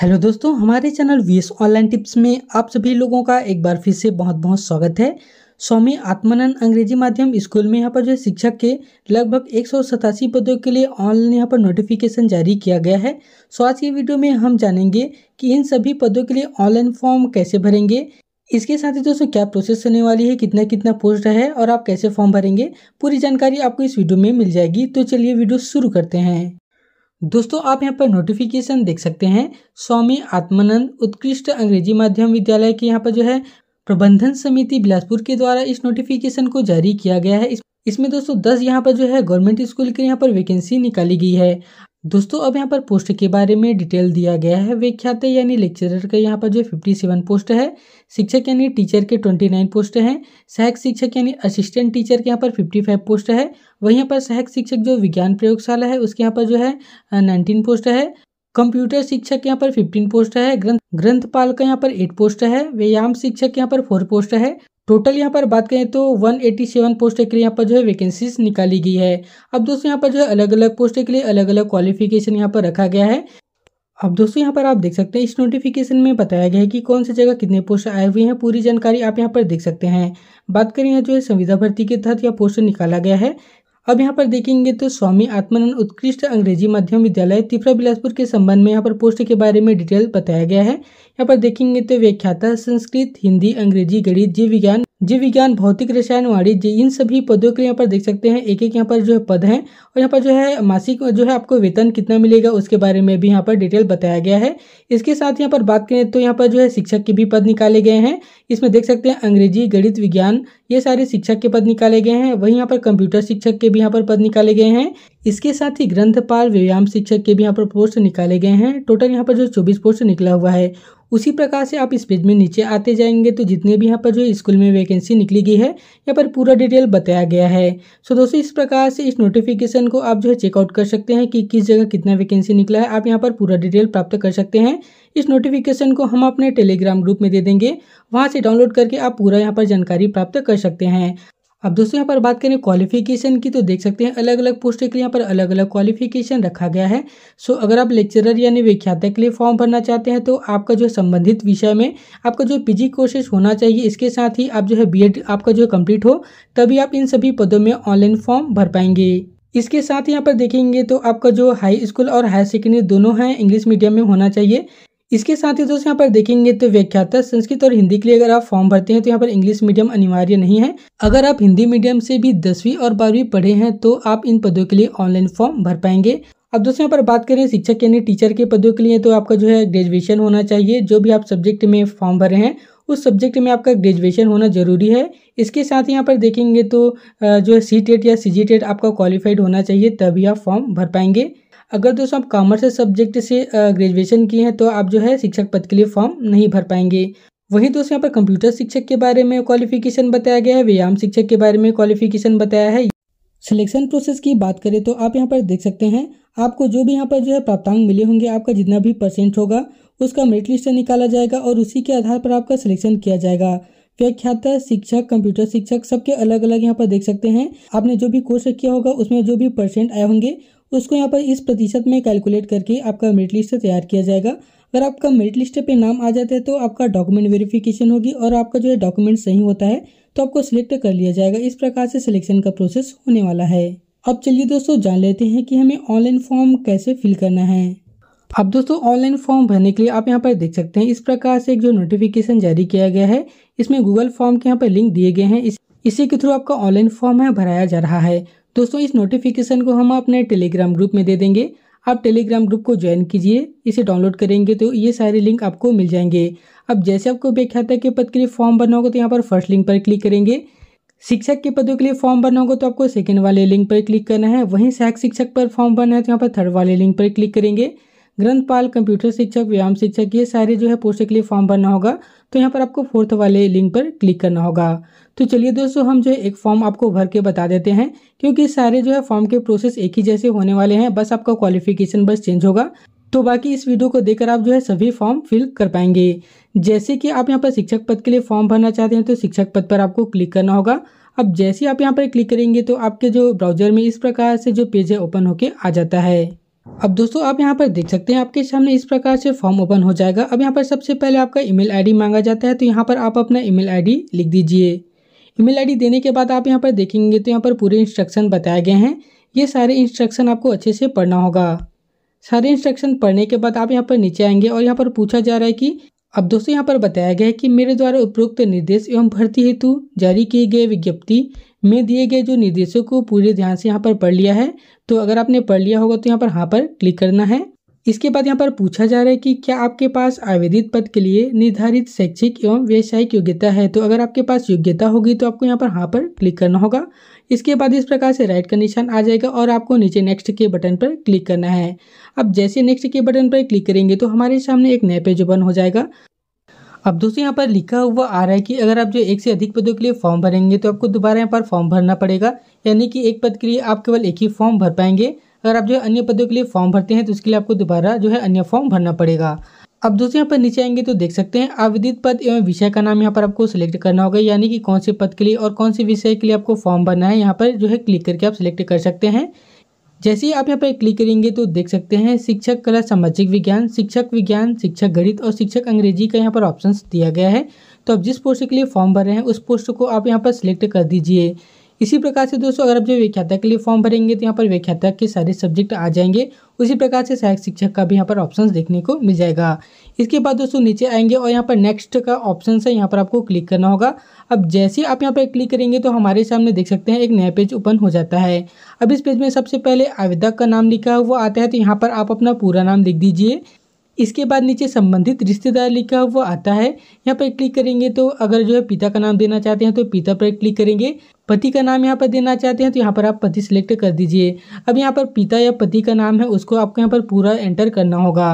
hello दोस्तों हमारे channel V S online tips में आप सभी लोगों का एक बार फिर से बहुत बहुत स्वागत है स्वामी आत्मानंद अंग्रेजी माध्यम स्कूल में यहाँ पर जो है शिक्षक के लगभग एक पदों के लिए ऑनलाइन यहाँ पर नोटिफिकेशन जारी किया गया है सो आज की वीडियो में हम जानेंगे कि इन सभी पदों के लिए ऑनलाइन फॉर्म कैसे भरेंगे इसके साथ ही दोस्तों क्या प्रोसेस होने वाली है कितना कितना पोस्ट है और आप कैसे फॉर्म भरेंगे पूरी जानकारी आपको इस वीडियो में मिल जाएगी तो चलिए वीडियो शुरू करते हैं दोस्तों आप यहाँ पर नोटिफिकेशन देख सकते हैं स्वामी आत्मानंद उत्कृष्ट अंग्रेजी माध्यम विद्यालय के यहाँ पर जो है प्रबंधन समिति बिलासपुर के द्वारा इस नोटिफिकेशन को जारी किया गया है इसमें दोस्तों दस यहाँ पर जो है गवर्नमेंट स्कूल के यहाँ पर वैकेंसी निकाली गई है दोस्तों अब यहाँ पर पोस्ट के बारे में डिटेल दिया गया है विख्यात यानी लेक्चरर का यहाँ पर जो फिफ्टी सेवन पोस्ट है शिक्षक यानी टीचर के ट्वेंटी नाइन पोस्ट हैं सहायक शिक्षक यानी असिस्टेंट टीचर के यहाँ पर फिफ्टी फाइव पोस्ट है वहीं यहाँ पर सहायक शिक्षक जो विज्ञान प्रयोगशाला है उसके यहाँ पर जो है नाइनटीन पोस्ट है कंप्यूटर शिक्षक यहाँ पर फिफ्टीन पोस्ट है ग्रंथ ग्रंथपाल का यहाँ पर एट पोस्ट है व्यायाम शिक्षक यहाँ पर फोर पोस्ट है टोटल यहाँ पर बात करें तो 187 पोस्ट के लिए यहाँ पर जो है वैकेंसीज निकाली गई है अब दोस्तों यहाँ पर जो है अलग अलग पोस्ट के लिए अलग अलग क्वालिफिकेशन यहाँ पर रखा गया है अब दोस्तों यहाँ पर आप देख सकते हैं इस नोटिफिकेशन में बताया गया है कि कौन सी जगह कितने पोस्ट आए हुए हैं पूरी जानकारी आप यहाँ पर देख सकते हैं बात करें यहाँ जो है संविधा भर्ती के तहत यह पोस्ट निकाला गया है अब यहाँ पर देखेंगे तो स्वामी आत्मानंद उत्कृष्ट अंग्रेजी माध्यम विद्यालय तिफरा बिलासपुर के संबंध में यहाँ पर पोस्ट के बारे में डिटेल बताया गया है यहाँ पर देखेंगे तो व्याख्याता संस्कृत हिंदी अंग्रेजी गणित जीव विज्ञान जीव विज्ञान भौतिक रसायन वाणिज्य इन सभी पदों के यहाँ पर देख सकते हैं एक एक यहाँ पर जो है पद हैं और यहाँ पर जो है मासिक जो है आपको वेतन कितना मिलेगा उसके बारे में भी यहाँ पर डिटेल बताया गया है इसके साथ यहाँ पर बात करें तो यहाँ पर जो है शिक्षक के भी पद निकाले गए हैं इसमें देख सकते हैं अंग्रेजी गणित विज्ञान ये सारे शिक्षक के पद निकाले गए हैं वहीं यहाँ पर कंप्यूटर शिक्षक के भी यहाँ पर पद निकाले गए हैं इसके साथ ही ग्रंथपाल व्यायाम शिक्षक के भी यहाँ पर पोस्ट निकाले गए हैं टोटल यहाँ पर जो चौबीस पोस्ट निकला हुआ है उसी प्रकार से आप इस पेज में नीचे आते जाएंगे तो जितने भी यहाँ पर जो स्कूल में वैकेंसी निकली गई है यहाँ पर पूरा डिटेल बताया गया है सो दोस्तों इस प्रकार से इस नोटिफिकेशन को आप जो है चेकआउट कर सकते हैं कि किस जगह कितना वैकेंसी निकला है आप यहाँ पर पूरा डिटेल प्राप्त कर सकते हैं इस नोटिफिकेशन को हम अपने टेलीग्राम ग्रुप में दे देंगे वहाँ से डाउनलोड करके आप पूरा यहाँ पर जानकारी प्राप्त कर सकते हैं अब दोस्तों यहाँ पर बात करें क्वालिफिकेशन की तो देख सकते हैं अलग अलग पोस्ट के लिए यहाँ पर अलग अलग क्वालिफिकेशन रखा गया है सो अगर आप लेक्चरर यानी व्याख्याता के लिए फॉर्म भरना चाहते हैं तो आपका जो संबंधित विषय में आपका जो पीजी कोर्सेस होना चाहिए इसके साथ ही आप जो है बीएड आपका जो है कंप्लीट हो तभी आप इन सभी पदों में ऑनलाइन फॉर्म भर पाएंगे इसके साथ यहाँ पर देखेंगे तो आपका जो हाई स्कूल और हायर सेकेंडरी दोनों हैं इंग्लिश मीडियम में होना चाहिए इसके साथ ही दोस्तों यहाँ पर देखेंगे तो व्याख्याता संस्कृत और हिंदी के लिए अगर आप फॉर्म भरते हैं तो यहाँ पर इंग्लिश मीडियम अनिवार्य नहीं है अगर आप हिंदी मीडियम से भी दसवीं और बारहवीं पढ़े हैं तो आप इन पदों के लिए ऑनलाइन फॉर्म भर पाएंगे अब दोस्तों यहाँ पर बात करें शिक्षक यानी टीचर के पदों के लिए तो आपका जो है ग्रेजुएशन होना चाहिए जो भी आप सब्जेक्ट में फॉर्म भरे हैं उस सब्जेक्ट में आपका ग्रेजुएशन होना जरूरी है इसके साथ ही यहाँ पर देखेंगे तो जो है सी टेट e या सी जी टेट आपका क्वालिफाइड होना चाहिए तभी आप फॉर्म भर पाएंगे अगर दोस्तों आप कॉमर्स सब्जेक्ट से ग्रेजुएशन किए हैं तो आप जो है शिक्षक पद के लिए फॉर्म नहीं भर पाएंगे वहीं दोस्तों यहाँ पर कंप्यूटर शिक्षक के बारे में क्वालिफिकेशन बताया गया है व्यायाम शिक्षक के बारे में क्वालिफिकेशन बताया है सिलेक्शन प्रोसेस की बात करें तो आप यहाँ पर देख सकते हैं आपको जो भी यहाँ पर जो है प्राप्तांक मिले होंगे आपका जितना भी परसेंट होगा उसका मेरिट लिस्ट निकाला जाएगा और उसी के आधार पर आपका सिलेक्शन किया जाएगा व्याख्यात शिक्षक कंप्यूटर शिक्षक सबके अलग अलग यहाँ पर देख सकते हैं आपने जो भी कोर्स किया होगा उसमें जो भी परसेंट आए होंगे उसको यहाँ पर इस प्रतिशत में कैलकुलेट करके आपका मेरिट लिस्ट तैयार किया जाएगा अगर आपका मेरिट लिस्ट पे नाम आ जाता है तो आपका डॉक्यूमेंट वेरिफिकेशन होगी और आपका जो है डॉक्यूमेंट सही होता है तो आपको सिलेक्ट कर लिया जाएगा इस प्रकार से सिलेक्शन का प्रोसेस होने वाला है अब चलिए दोस्तों जान लेते हैं कि हमें ऑनलाइन फॉर्म कैसे फिल करना है अब दोस्तों ऑनलाइन फॉर्म भरने के लिए आप यहाँ पर देख सकते हैं इस प्रकार से एक जो नोटिफिकेशन जारी किया गया है इसमें गूगल फॉर्म के यहाँ पर लिंक दिए गए हैं इसी के थ्रू आपका ऑनलाइन फॉर्म है भराया जा रहा है दोस्तों इस नोटिफिकेशन को हम अपने टेलीग्राम ग्रुप में दे देंगे आप टेलीग्राम ग्रुप को ज्वाइन कीजिए इसे डाउनलोड करेंगे तो ये सारे लिंक आपको मिल जाएंगे अब जैसे आपको व्याख्याता के पद के लिए फॉर्म भरना होगा तो यहाँ पर फर्स्ट लिंक पर क्लिक करेंगे शिक्षक के पदों के लिए फॉर्म भरना होगा तो आपको सेकंड वाले लिंक पर क्लिक करना है वहीं सहायक शिक्षक पर फॉर्म भरना है तो यहाँ पर थर्ड वाले लिंक पर क्लिक करेंगे ग्रंथपाल कंप्यूटर शिक्षक व्यायाम शिक्षक ये सारे जो है पोस्ट के लिए फॉर्म भरना होगा तो यहाँ पर आपको फोर्थ वाले लिंक पर क्लिक करना होगा तो चलिए दोस्तों हम जो है एक फॉर्म आपको भर के बता देते हैं क्योंकि सारे जो है फॉर्म के प्रोसेस एक ही जैसे होने वाले हैं बस आपका क्वालिफिकेशन बस चेंज होगा तो बाकी इस वीडियो को देखकर आप जो है सभी फॉर्म फिल कर पाएंगे जैसे कि आप यहाँ पर शिक्षक पद के लिए फॉर्म भरना चाहते हैं तो शिक्षक पद पर आपको क्लिक करना होगा अब जैसे आप यहाँ पर क्लिक करेंगे तो आपके जो ब्राउजर में इस प्रकार से जो पेज है ओपन होके आ जाता है अब दोस्तों आप यहाँ पर देख सकते हैं आपके सामने इस प्रकार से फॉर्म ओपन हो जाएगा अब यहाँ पर सबसे पहले आपका ईमेल आईडी मांगा जाता है तो यहाँ पर आप अपना ईमेल आईडी लिख दीजिए ईमेल आईडी देने के बाद आप यहाँ पर देखेंगे तो यहाँ पर पूरे इंस्ट्रक्शन बताए गए हैं ये सारे इंस्ट्रक्शन आपको अच्छे से पढ़ना होगा सारे इंस्ट्रक्शन पढ़ने के बाद आप यहाँ पर नीचे आएंगे और यहाँ पर पूछा जा रहा है कि अब दोस्तों यहाँ पर बताया गया है कि मेरे द्वारा उपरोक्त निर्देश एवं भर्ती हेतु जारी किए गए विज्ञप्ति में दिए गए जो निर्देशों को पूरे ध्यान से यहाँ पर पढ़ लिया है तो अगर आपने पढ़ लिया होगा तो यहाँ पर हाँ पर क्लिक करना है इसके बाद यहाँ पर पूछा जा रहा है कि क्या आपके पास आवेदित पद के लिए निर्धारित शैक्षिक एवं व्यावसायिक योग्यता है तो अगर आपके पास योग्यता होगी तो आपको यहाँ पर हाँ पर क्लिक करना होगा इसके बाद इस प्रकार से राइट का निशान आ जाएगा और आपको नीचे नेक्स्ट के बटन पर क्लिक करना है अब जैसे नेक्स्ट के बटन पर क्लिक करेंगे तो हमारे सामने एक नया पेज ओपन हो जाएगा अब दोस्तों यहाँ पर लिखा हुआ आ रहा है कि अगर आप जो एक से अधिक पदों के लिए फॉर्म भरेंगे तो आपको दोबारा यहाँ पर फॉर्म भरना पड़ेगा यानी कि एक पद के लिए आप केवल एक ही फॉर्म भर पाएंगे अगर आप जो है अन्य पदों के लिए फॉर्म भरते हैं तो उसके लिए आपको दोबारा जो है अन्य फॉर्म भरना पड़ेगा अब दोस्तों यहाँ पर नीचे आएंगे तो देख सकते हैं आवेदित पद एवं विषय का नाम यहाँ पर आपको सिलेक्ट करना होगा यानी कि कौन से पद के लिए और कौन से विषय के लिए आपको फॉर्म भरना है यहाँ पर जो है क्लिक करके आप सिलेक्ट कर सकते हैं जैसे ही आप यहाँ पर क्लिक करेंगे तो देख सकते हैं शिक्षक कला सामाजिक विज्ञान शिक्षक विज्ञान शिक्षक गणित और शिक्षक अंग्रेजी का यहाँ पर ऑप्शन दिया गया है तो आप जिस पोस्ट के लिए फॉर्म भर रहे हैं उस पोस्ट को आप यहाँ पर सिलेक्ट कर दीजिए इसी प्रकार से दोस्तों अगर आप जो व्याख्याता के लिए फॉर्म भरेंगे तो यहाँ पर व्याख्याता के सारे सब्जेक्ट आ जाएंगे उसी प्रकार से सहायक शिक्षक का भी यहाँ पर ऑप्शन देखने को मिल जाएगा इसके बाद दोस्तों नीचे आएंगे और यहाँ पर नेक्स्ट का ऑप्शन है यहाँ पर आपको क्लिक करना होगा अब जैसे आप यहाँ पर क्लिक करेंगे तो हमारे सामने देख सकते हैं एक नया पेज ओपन हो जाता है अब इस पेज में सबसे पहले आवेदक का नाम लिखा है वो आता है तो यहाँ पर आप अपना पूरा नाम लिख दीजिए इसके बाद नीचे संबंधित रिश्तेदार लिखा हुआ आता है यहाँ पर क्लिक करेंगे तो अगर जो है पिता का नाम देना चाहते हैं तो पिता पर क्लिक करेंगे पति का नाम यहाँ पर देना चाहते हैं तो यहाँ पर आप पति सिलेक्ट कर दीजिए अब यहाँ पर पिता या पति का नाम है उसको आपको यहाँ पर पूरा एंटर करना होगा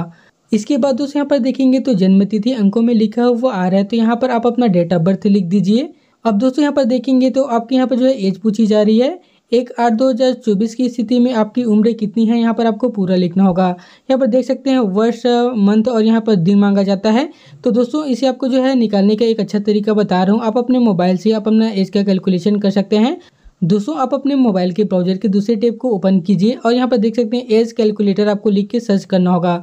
इसके बाद दोस्तों यहाँ पर देखेंगे तो जन्मतिथि अंकों में लिखा हुआ आ रहा है तो यहाँ पर आप अपना डेट ऑफ बर्थ लिख दीजिए अब दोस्तों यहाँ पर देखेंगे तो आपके यहाँ पर जो है एज पूछी जा रही है एक आठ दो हज़ार चौबीस की स्थिति में आपकी उम्र कितनी है यहाँ पर आपको पूरा लिखना होगा यहाँ पर देख सकते हैं वर्ष मंथ और यहाँ पर दिन मांगा जाता है तो दोस्तों इसे आपको जो है निकालने का एक अच्छा तरीका बता रहा हूँ आप अपने मोबाइल से आप अपना एज का कैलकुलेशन कर सकते हैं दोस्तों आप अपने मोबाइल के ब्राउजर के दूसरे टेप को ओपन कीजिए और यहाँ पर देख सकते हैं एज कैलकुलेटर आपको लिख के सर्च करना होगा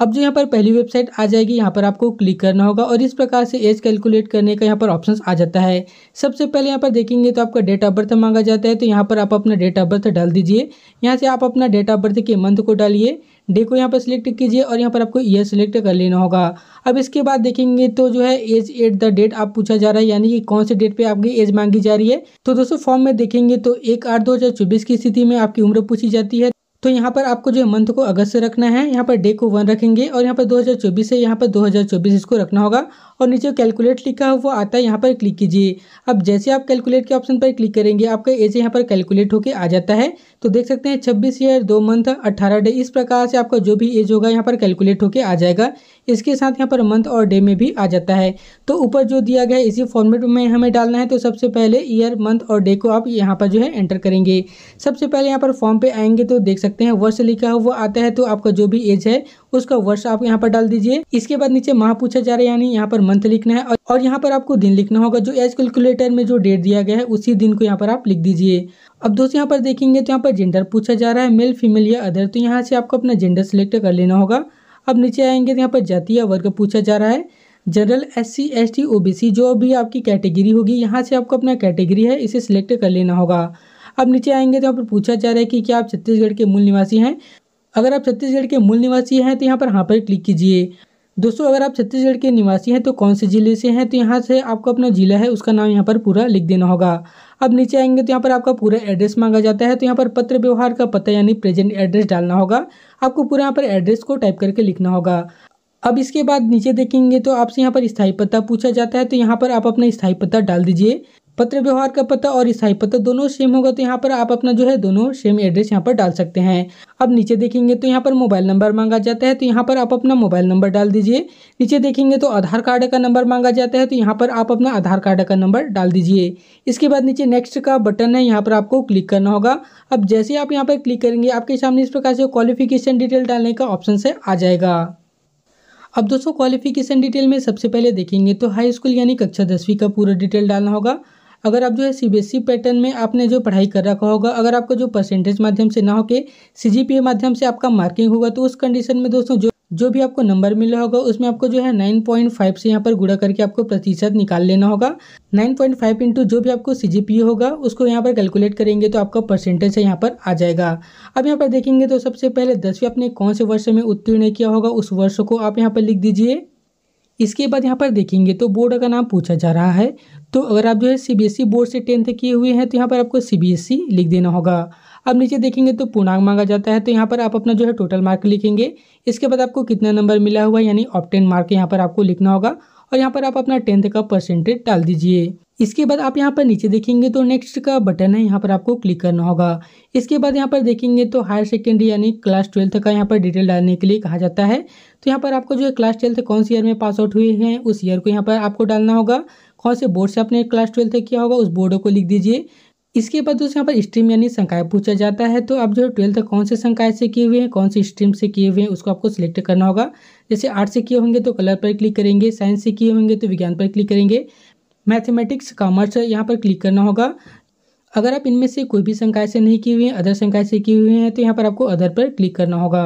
अब जो यहाँ पर पहली वेबसाइट आ जाएगी यहाँ पर आपको क्लिक करना होगा और इस प्रकार से एज कैलकुलेट करने का यहाँ पर ऑप्शन आ जाता है सबसे पहले यहाँ पर देखेंगे तो आपका डेट ऑफ बर्थ मांगा जाता है तो यहाँ पर आप अपना डेट ऑफ बर्थ डाल दीजिए यहाँ से आप अपना डेट ऑफ बर्थ के मंथ को डालिए डे को यहाँ पर सिलेक्ट कीजिए और यहाँ पर आपको ईयर सेलेक्ट कर लेना होगा अब इसके बाद देखेंगे तो जो है एज एट द डेट आप पूछा जा रहा है यानी कि कौन से डेट पे आपकी एज मांगी जा रही है तो दोस्तों फॉर्म में देखेंगे तो एक आठ दो हजार चौबीस की स्थिति में आपकी उम्र पूछी जाती है तो यहाँ पर आपको जो मंथ को अगस्त से रखना है यहाँ पर डे को वन रखेंगे और यहाँ पर 2024 से यहाँ पर 2024 इसको रखना होगा और नीचे कैलकुलेट लिखा वो आता है यहाँ पर क्लिक कीजिए अब जैसे आप कैलकुलेट के ऑप्शन पर क्लिक करेंगे आपका एज यहाँ पर कैलकुलेट होकर आ जाता है तो देख सकते हैं छब्बीस ईयर दो मंथ अट्ठारह डे इस प्रकार से आपका जो भी एज होगा यहाँ पर कैलकुलेट होकर आ जाएगा इसके साथ यहाँ पर मंथ और डे में भी आ जाता है तो ऊपर जो दिया गया है इसी फॉर्मेट में हमें डालना है तो सबसे पहले ईयर मंथ और डे को आप यहाँ पर जो है एंटर करेंगे सबसे पहले यहाँ पर फॉर्म पर आएंगे तो देख सकते हैं वर्ष लिखा हुआ आता है तो आपका जो भी एज है उसका वर्ष आप यहाँ पर डाल दीजिए इसके बाद नीचे माह पूछा जा रहा है यानी यहाँ पर मंथ लिखना है और यहाँ पर आपको दिन लिखना होगा जो एज कैलकुलेटर में जो डेट दिया गया है उसी दिन को यहाँ पर आप लिख दीजिए अब दोस्तों यहाँ पर देखेंगे तो यहाँ पर जेंडर पूछा जा रहा है मेल फीमेल या अदर तो यहाँ से आपको अपना जेंडर सेलेक्ट कर लेना होगा अब नीचे आएंगे तो यहाँ पर जाति या वर्ग पूछा जा रहा है general S C S T O B C जो भी आपकी कैटेगरी होगी यहाँ से आपको अपना कैटेगरी है इसे सिलेक्ट कर लेना होगा अब नीचे आएंगे तो यहाँ पर पूछा जा रहा है कि क्या आप छत्तीसगढ़ के मूल निवासी हैं अगर आप छत्तीसगढ़ के मूल निवासी हैं तो यहाँ पर हाँ पर क्लिक कीजिए दोस्तों अगर आप छत्तीसगढ़ के निवासी हैं तो कौन से ज़िले से हैं तो यहाँ से आपको अपना ज़िला है उसका नाम यहाँ पर पूरा लिख देना होगा अब नीचे आएंगे तो यहाँ पर आपका पूरा एड्रेस मांगा जाता है तो यहाँ पर पत्र व्यवहार का पता यानी प्रेजेंट एड्रेस डालना होगा आपको पूरा यहाँ पर एड्रेस को टाइप करके लिखना होगा अब इसके बाद नीचे देखेंगे तो आपसे यहाँ पर स्थायी पता पूछा जाता है तो यहाँ पर आप अपना स्थायी पता डाल दीजिए पत्र व्यवहार का पता और स्थायी पता दोनों सेम होगा तो यहाँ पर आप अपना जो है दोनों सेम एड्रेस यहाँ पर डाल सकते हैं अब नीचे देखेंगे तो यहाँ पर मोबाइल नंबर मांगा जाता है तो यहाँ पर आप अपना मोबाइल नंबर डाल दीजिए नीचे देखेंगे तो आधार कार्ड का नंबर मांगा जाता है तो यहाँ पर आप अपना आधार कार्ड का नंबर डाल दीजिए इसके बाद नीचे नेक्स्ट का बटन है यहाँ पर आपको क्लिक करना होगा अब जैसे आप यहाँ पर क्लिक करेंगे आपके सामने इस प्रकार से क्वालिफिकेशन डिटेल डालने का ऑप्शन से आ जाएगा अब दोस्तों क्वालिफिकेशन डिटेल में सबसे पहले देखेंगे तो हाई स्कूल यानी कक्षा दसवीं का पूरा डिटेल डालना होगा अगर आप जो है सीबीएसई पैटर्न e में आपने जो पढ़ाई कर रखा होगा अगर आपका जो परसेंटेज माध्यम से ना होके सीजीपीए माध्यम से आपका मार्किंग होगा तो उस कंडीशन में दोस्तों जो जो भी आपको नंबर मिला होगा उसमें आपको जो है 9.5 से यहाँ पर गुड़ा करके आपको प्रतिशत निकाल लेना होगा 9.5 पॉइंट फाइव इंटू जो भी आपको सी होगा उसको यहाँ पर कैलकुलेट करेंगे तो आपका परसेंटेज है यहाँ पर आ जाएगा अब यहाँ पर देखेंगे तो सबसे पहले दसवीं आपने कौन से वर्ष में उत्तीर्ण किया होगा उस वर्ष को आप यहाँ पर लिख दीजिए इसके बाद यहाँ पर देखेंगे तो बोर्ड का नाम पूछा जा रहा है तो अगर आप जो है सीबीएसई e बोर्ड से टेंथ किए हुए हैं तो यहाँ पर आपको सीबीएसई e लिख देना होगा अब नीचे देखेंगे तो पूर्णांक मांगा जाता है तो यहाँ पर आप अपना जो है टोटल मार्क लिखेंगे इसके बाद आपको कितना नंबर मिला हुआ यानी ऑप्टेन मार्क यहाँ पर आपको लिखना होगा और यहाँ पर आप अपना टेंथ का परसेंटेज डाल दीजिए इसके बाद आप यहाँ पर नीचे देखेंगे तो नेक्स्ट का बटन है यहाँ पर आपको क्लिक करना होगा इसके बाद यहाँ पर देखेंगे तो हायर सेकेंडरी यानी क्लास ट्वेल्थ का यहाँ पर डिटेल डालने के लिए कहा जाता है तो यहाँ पर आपको जो है क्लास ट्वेल्थ कौन से ईयर में पास आउट हुए हैं उस ईयर को यहाँ पर आपको डालना होगा कौन से बोर्ड से आपने क्लास ट्वेल्थ किया होगा उस बोर्ड को लिख दीजिए इसके बाद दोस्तों यहाँ पर स्ट्रीम यानी संकाय पूछा जाता है तो आप जो है ट्वेल्थ कौन से संकाय से किए हुए हैं कौन से स्ट्रीम से किए हुए हैं उसको आपको सिलेक्ट करना होगा जैसे आर्ट से किए होंगे तो कलर पर क्लिक करेंगे साइंस से किए होंगे तो विज्ञान पर क्लिक करेंगे मैथमेटिक्स कॉमर्स यहाँ पर क्लिक करना होगा अगर आप इनमें से कोई भी संकाय से नहीं किए हुए हैं अदर संकाय से किए हुए हैं तो यहाँ पर आपको अदर पर क्लिक करना होगा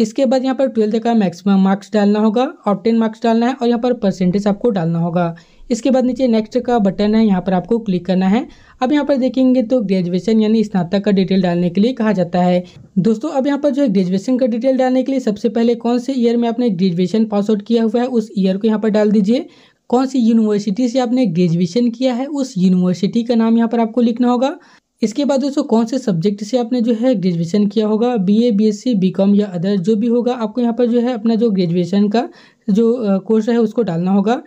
इसके बाद यहाँ पर ट्वेल्थ का मैक्सिमम मार्क्स डालना होगा और टेन मार्क्स डालना है और यहाँ पर परसेंटेज आपको डालना होगा इसके बाद नीचे नेक्स्ट का बटन है यहाँ पर आपको क्लिक करना है अब यहाँ पर देखेंगे तो ग्रेजुएशन यानी स्नातक का डिटेल डालने के लिए कहा जाता है दोस्तों अब यहाँ पर जो है ग्रेजुएशन का डिटेल डालने के लिए सबसे पहले कौन से ईयर में आपने ग्रेजुएशन पास आउट किया हुआ है उस ईयर को यहाँ पर डाल दीजिए कौन सी यूनिवर्सिटी से आपने ग्रेजुएशन किया है उस यूनिवर्सिटी का नाम यहाँ पर आपको लिखना होगा इसके बाद दोस्तों कौन से सब्जेक्ट से आपने जो है ग्रेजुएशन किया होगा बीए बीएससी बीकॉम या अदर जो भी होगा आपको यहाँ पर जो है अपना जो ग्रेजुएशन का जो कोर्स है उसको डालना होगा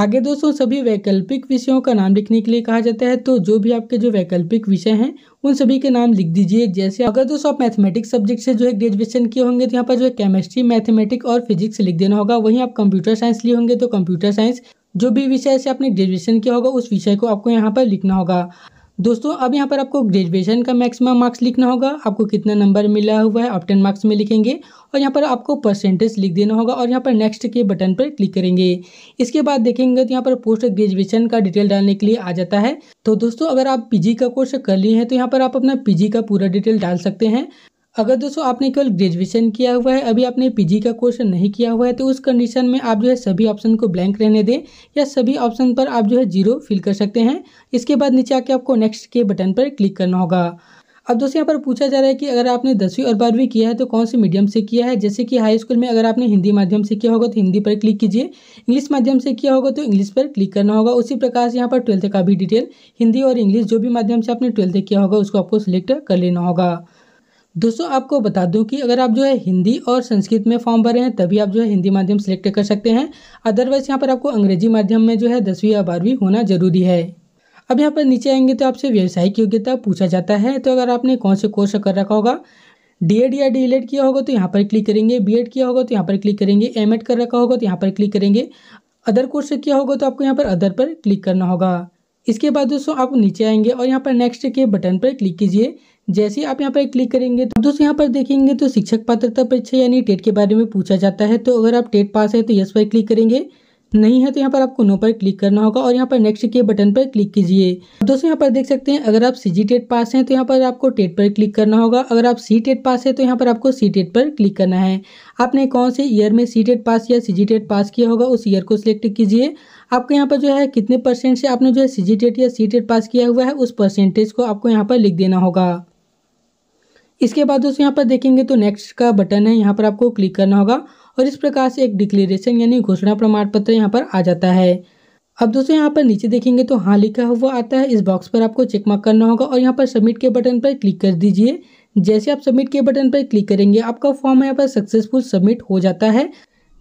आगे दोस्तों सभी वैकल्पिक विषयों का नाम लिखने के लिए कहा जाता है तो जो भी आपके जो वैकल्पिक विषय हैं उन सभी के नाम लिख दीजिए जैसे अगर दोस्तों आप मैथमेटिक्स सब्जेक्ट से जो है ग्रेजुएशन किए होंगे तो यहाँ पर जो है केमिस्ट्री मैथमेटिक्स और फिजिक्स लिख देना होगा वहीं आप कंप्यूटर साइंस लिए होंगे तो कंप्यूटर साइंस जो भी विषय से आपने ग्रेजुएशन किया होगा उस विषय को आपको यहाँ पर लिखना होगा दोस्तों अब यहाँ पर आपको ग्रेजुएशन का मैक्सिमम मार्क्स लिखना होगा आपको कितना नंबर मिला हुआ है आप टेन मार्क्स में लिखेंगे और यहाँ पर आपको परसेंटेज लिख देना होगा और यहाँ पर नेक्स्ट के बटन पर क्लिक करेंगे इसके बाद देखेंगे तो यहाँ पर पोस्ट ग्रेजुएशन का डिटेल डालने के लिए आ जाता है तो दोस्तों अगर आप पीजी का कोर्स कर लिए हैं तो यहाँ पर आप अपना पीजी का पूरा डिटेल डाल सकते हैं अगर दोस्तों आपने केवल ग्रेजुएशन किया हुआ है अभी आपने पीजी का कोर्स नहीं किया हुआ है तो उस कंडीशन में आप जो है सभी ऑप्शन को ब्लैंक रहने दें या सभी ऑप्शन पर आप जो है जीरो फिल कर सकते हैं इसके बाद नीचे आके आपको नेक्स्ट के बटन पर क्लिक करना होगा अब दोस्तों यहाँ पर पूछा जा रहा है कि अगर आपने दसवीं और बारहवीं किया है तो कौन से मीडियम से किया है जैसे कि हाई स्कूल में अगर आपने हिंदी माध्यम से किया होगा तो हिंदी पर क्लिक कीजिए इंग्लिश माध्यम से किया होगा तो इंग्लिश पर क्लिक करना होगा उसी प्रकार से यहाँ पर ट्वेल्थ का भी डिटेल हिंदी और इंग्लिश जो भी माध्यम से आपने ट्वेल्थ किया होगा उसको आपको सिलेक्ट कर लेना होगा दोस्तों आपको बता दूं कि अगर आप जो है हिंदी और संस्कृत में फॉर्म भरे हैं तभी आप जो है हिंदी माध्यम सेलेक्ट कर सकते हैं अदरवाइज यहाँ पर आपको अंग्रेजी माध्यम में जो है दसवीं या बारहवीं होना जरूरी है अब यहाँ पर नीचे आएंगे तो आपसे व्यावसायिक योग्यता पूछा जाता है तो अगर आपने कौन से कोर्स कर रखा होगा डीएड या डीएलएड e e किया होगा तो यहाँ पर क्लिक करेंगे बीएड e किया होगा तो यहाँ पर क्लिक करेंगे एड कर रखा होगा तो यहाँ पर क्लिक करेंगे अदर कोर्स किया होगा तो आपको यहाँ पर अदर पर क्लिक करना होगा इसके बाद दोस्तों आप नीचे आएंगे और यहाँ पर नेक्स्ट के बटन पर क्लिक कीजिए जैसे आप यहाँ पर क्लिक करेंगे तो दोस्तों यहाँ पर देखेंगे तो शिक्षक पात्रता परीक्षा यानी टेट के बारे में पूछा जाता है तो अगर आप टेट पास है तो यस पर क्लिक करेंगे नहीं है तो यहाँ पर आपको नो पर क्लिक करना होगा और यहाँ पर नेक्स्ट के बटन पर क्लिक कीजिए दोस्तों यहाँ पर देख सकते हैं अगर आप सी जी टेट पास हैं तो यहाँ पर आपको टेट पर क्लिक करना होगा अगर आप सी टेट पास है तो यहाँ पर आपको सी टेट पर क्लिक करना है आपने कौन से ईयर में सी टेट पास या सी जी टेट पास किया होगा उस ईयर को सिलेक्ट कीजिए आपको यहाँ पर जो है कितने परसेंट से आपने जो है सी जी टेट या सी टेट पास किया हुआ है उस परसेंटेज को आपको यहाँ पर लिख देना होगा इसके बाद दोस्तों यहाँ पर देखेंगे तो नेक्स्ट का बटन है यहाँ पर आपको क्लिक करना होगा और इस प्रकार से एक डिक्लेरेशन यानी घोषणा प्रमाण पत्र यहाँ पर आ जाता है अब दोस्तों यहाँ पर नीचे देखेंगे तो हाँ लिखा हुआ आता है इस बॉक्स पर आपको चेक मार्क करना होगा और यहाँ पर सबमिट के बटन पर क्लिक कर दीजिए जैसे आप सबमिट के बटन पर क्लिक करेंगे आपका फॉर्म यहाँ पर सक्सेसफुल सबमिट हो जाता है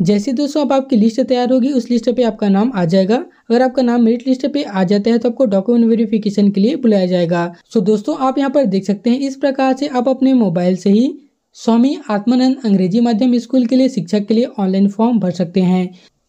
जैसे दोस्तों अब आपकी लिस्ट तैयार होगी उस लिस्ट पे आपका नाम आ जाएगा अगर आपका नाम मेरिट लिस्ट पे आ जाता है तो आपको डॉक्यूमेंट वेरिफिकेशन के लिए बुलाया जाएगा सो दोस्तों आप यहाँ पर देख सकते हैं इस प्रकार से आप अपने मोबाइल से ही स्वामी आत्मानंद अंग्रेजी माध्यम स्कूल के लिए शिक्षक के लिए ऑनलाइन फॉर्म भर सकते हैं